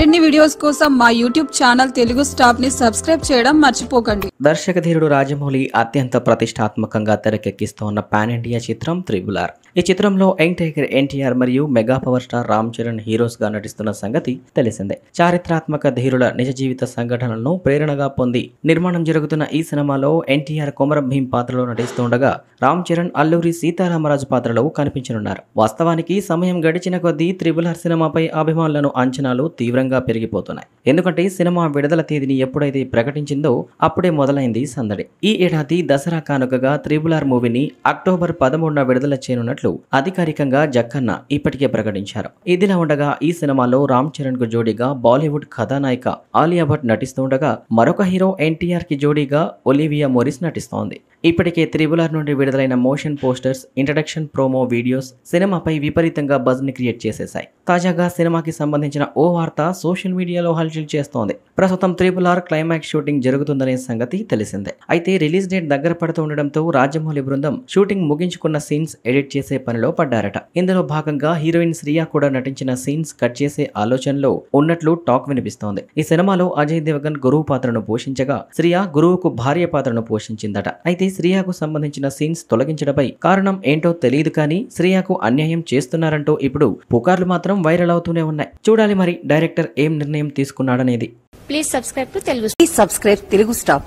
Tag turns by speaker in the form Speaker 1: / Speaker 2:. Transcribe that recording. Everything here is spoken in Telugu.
Speaker 1: మరిన్ని వీడియోస్ కోసం మా యూట్యూబ్ ఛానల్ తెలుగు స్టాప్ ని సబ్స్క్రైబ్ చేయడం మర్చిపోకండి దర్శక ధీరుడు రాజమౌళి అత్యంత ప్రతిష్టాత్మకంగా తెరకెక్కిస్తోన్న పాన్ ఇండియా చిత్రం త్రిబులార్ ఈ చిత్రంలో యంగ్ టైగర్ ఎన్టీఆర్ మరియు mega power star Ram Charan heroes గా నటిస్తున్న సంగతి తెలిసిందే చారిత్రాత్మక ధీరుల నిజ జీవిత సంఘటనలను ప్రేరణగా పొంది నిర్మాణం జరుగుతున్న ఈ సినిమాలో ఎన్టీఆర్ కొమరం భీం పాత్రలో నటిస్తుండగా రామ్ చరణ్ అల్లూరి సీతారామరాజు పాత్రలో కనిపించనున్నారు వాస్తవానికి సమయం గడిచిన కొద్దీ త్రిబులార్ సినిమాపై అభిమానులను అంచనాలు తీవ్రంగా తీవ్రంగా పెరిగిపోతున్నాయి ఎందుకంటే సినిమా విడుదల తేదీని ఎప్పుడైతే ప్రకటించిందో అప్పుడే మొదలైంది సందడి ఈ ఏడాది దసరా కానుకగా త్రిబుల్ ఆర్ మూవీని అక్టోబర్ పదమూడున విడుదల చేయనున్నట్లు అధికారికంగా జక్కన్న ఇప్పటికే ప్రకటించారు ఇదిలా ఉండగా ఈ సినిమాలో రామ్ చరణ్ కు జోడీగా బాలీవుడ్ కథానాయిక ఆలియా భట్ నటిస్తుండగా మరొక హీరో ఎన్టీఆర్ కి జోడీగా ఒలివియా మోరిస్ నటిస్తోంది ఇప్పటికే త్రిబులర్ నుండి విడుదలైన motion posters introduction promo videos సినిమాపై విపరీతంగా బజ్ని క్రియేట్ చేసేశాయి తాజాగా సినిమాకి సంబంధించిన ఓ వార్త సోషల్ మీడియాలో హల్చల్ చేస్తోంది ప్రస్తుతం త్రిబులార్ క్లైమాక్స్ షూటింగ్ జరుగుతుందనే సంగతి తెలిసిందే అయితే రిలీజ్ డేట్ దగ్గర పడుతుండటంతో రాజమౌళి బృందం షూటింగ్ ముగించుకున్న సీన్స్ ఎడిట్ చేసే పనిలో పడ్డారట ఇందులో భాగంగా హీరోయిన్ శ్రియా కూడా నటించిన సీన్స్ కట్ చేసే ఆలోచనలో ఉన్నట్లు టాక్ వినిపిస్తోంది ఈ సినిమాలో అజయ్ దేవగన్ గురువు పాత్రను పోషించగా శ్రియా గురువుకు భార్య పాత్రను పోషించిందట అయితే శ్రీయాకు సంబంధించిన సీన్స్ తొలగించడంపై కారణం ఏంటో తెలియదు కానీ శ్రీయాకు అన్యాయం చేస్తున్నారంటూ ఇప్పుడు పుకార్లు మాత్రం వైరల్ అవుతూనే ఉన్నాయి చూడాలి మరి డైరెక్టర్ ఏం నిర్ణయం తీసుకున్నాడనేది please subscribe Telugu Telugu stop